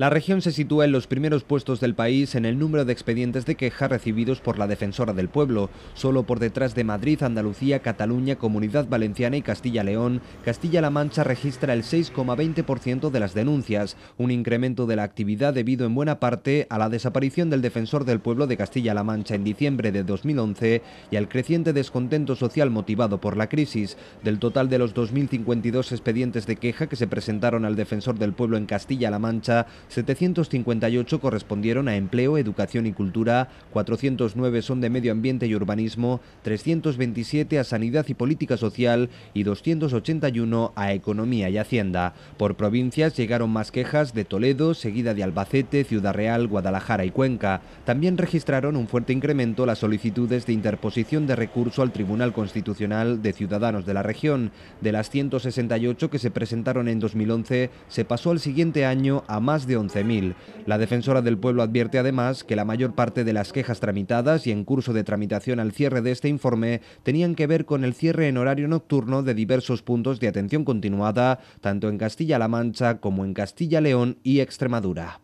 La región se sitúa en los primeros puestos del país en el número de expedientes de queja recibidos por la Defensora del Pueblo, solo por detrás de Madrid, Andalucía, Cataluña, Comunidad Valenciana y Castilla-León. Castilla-La Mancha registra el 6,20% de las denuncias, un incremento de la actividad debido en buena parte a la desaparición del Defensor del Pueblo de Castilla-La Mancha en diciembre de 2011 y al creciente descontento social motivado por la crisis. Del total de los 2.052 expedientes de queja que se presentaron al Defensor del Pueblo en Castilla-La Mancha, 758 correspondieron a empleo, educación y cultura, 409 son de medio ambiente y urbanismo, 327 a sanidad y política social y 281 a economía y hacienda. Por provincias llegaron más quejas de Toledo, seguida de Albacete, Ciudad Real, Guadalajara y Cuenca. También registraron un fuerte incremento las solicitudes de interposición de recurso al Tribunal Constitucional de Ciudadanos de la región. De las 168 que se presentaron en 2011, se pasó al siguiente año a más de la defensora del pueblo advierte además que la mayor parte de las quejas tramitadas y en curso de tramitación al cierre de este informe tenían que ver con el cierre en horario nocturno de diversos puntos de atención continuada, tanto en Castilla-La Mancha como en Castilla-León y Extremadura.